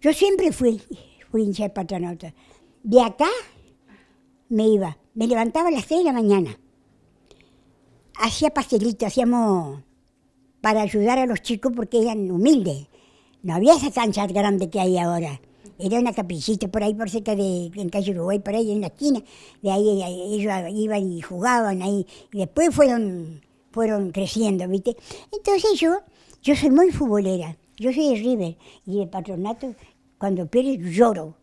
Yo siempre fui, fui hincha de De acá me iba, me levantaba a las 6 de la mañana. Hacía pastelitos, hacíamos para ayudar a los chicos porque eran humildes. No había esa cancha grande que hay ahora. Era una capillita por ahí, por cerca de en calle Uruguay, por ahí en la esquina. De ahí ellos iban y jugaban ahí. Y después fueron, fueron creciendo, ¿viste? Entonces yo, yo soy muy futbolera. Yo soy de River y el patronato, cuando pierde, lloro.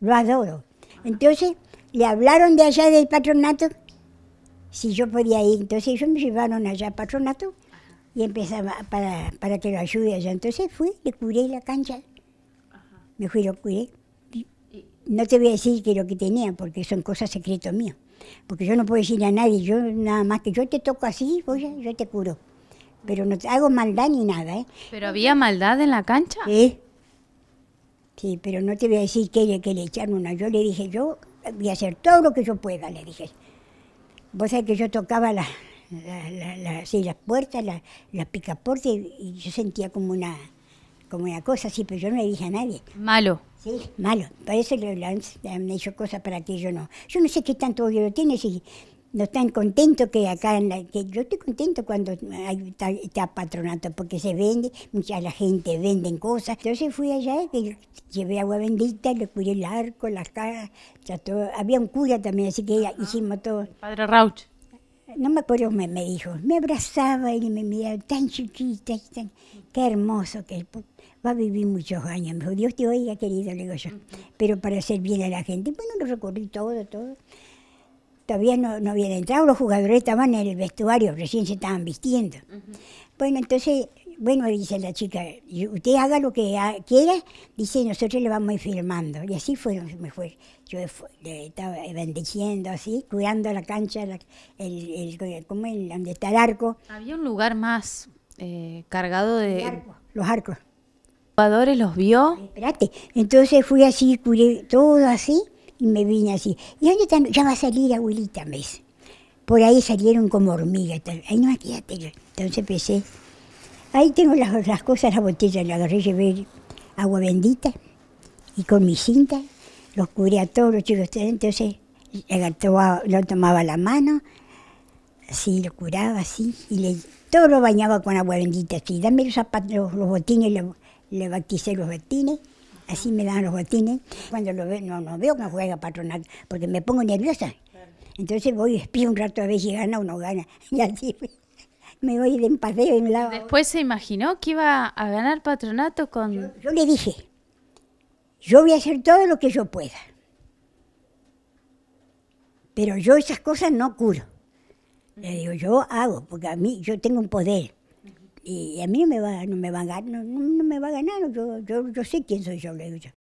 Lo adoro. Entonces, le hablaron de allá del patronato si yo podía ir. Entonces, ellos me llevaron allá al patronato y empezaba para, que lo ayude allá. Entonces fui, le curé la cancha. Me fui, lo curé. No te voy a decir que lo que tenía, porque son cosas secretos míos. Porque yo no puedo decir a nadie, yo nada más que yo te toco así, voy, yo te curo pero no hago maldad ni nada, ¿eh? ¿Pero había maldad en la cancha? Sí. Sí, pero no te voy a decir que, que le echaron una. Yo le dije, yo voy a hacer todo lo que yo pueda, le dije. Vos sabés que yo tocaba la, las puertas, las la picaportes, y yo sentía como una, como una cosa así, pero yo no le dije a nadie. Malo. Sí, malo. parece que le, han, hecho cosas para que yo no. Yo no sé qué tanto odio tiene, sí no están contentos que acá en la, que yo estoy contento cuando está, patronato porque se vende mucha la gente venden cosas entonces fui allá que llevé agua bendita le curé el arco las caras había un cura también así que hicimos todo padre Rauch no me acuerdo me, me dijo me abrazaba y me miraba tan chiquita tan, qué hermoso que va a vivir muchos años me dijo Dios te oiga querido le digo yo pero para hacer bien a la gente bueno lo recorrí todo todo todavía no, había habían entrado, los jugadores estaban en el vestuario, recién se estaban vistiendo. Bueno, entonces, bueno, dice la chica, usted haga lo que quiera, dice, nosotros le vamos a ir filmando. Y así donde me fue. Yo le estaba bendiciendo así, cuidando la cancha, el, el, donde está el arco. Había un lugar más eh, cargado de... los arcos. ¿Los jugadores los vio? Espérate, entonces fui así, curé todo así, y me vine así. ¿Y dónde están? Ya va a salir abuelita, ves Por ahí salieron como hormigas. Ahí no, Entonces empecé. Ahí tengo las, las cosas, las botellas, la agarré, llevé agua bendita y con mi cinta los cubría a todos los chicos. Entonces lo tomaba la mano, así lo curaba, así, y le, todo lo bañaba con agua bendita, así. Dame los zapatos, los, botines, le, le bauticé los botines. Así me dan los botines. Cuando lo veo, no, no veo que juega patronato, porque me pongo nerviosa. Entonces voy, espío un rato a ver si gana o no gana. Y así me voy de paseo y me lado. Después se imaginó que iba a ganar patronato con... Yo, yo le dije, yo voy a hacer todo lo que yo pueda. Pero yo esas cosas no curo. Le digo, yo hago, porque a mí yo tengo un poder y a mí me va, no me va a ganar, no, me va a ganar, yo, yo, yo sé quién soy yo, le digo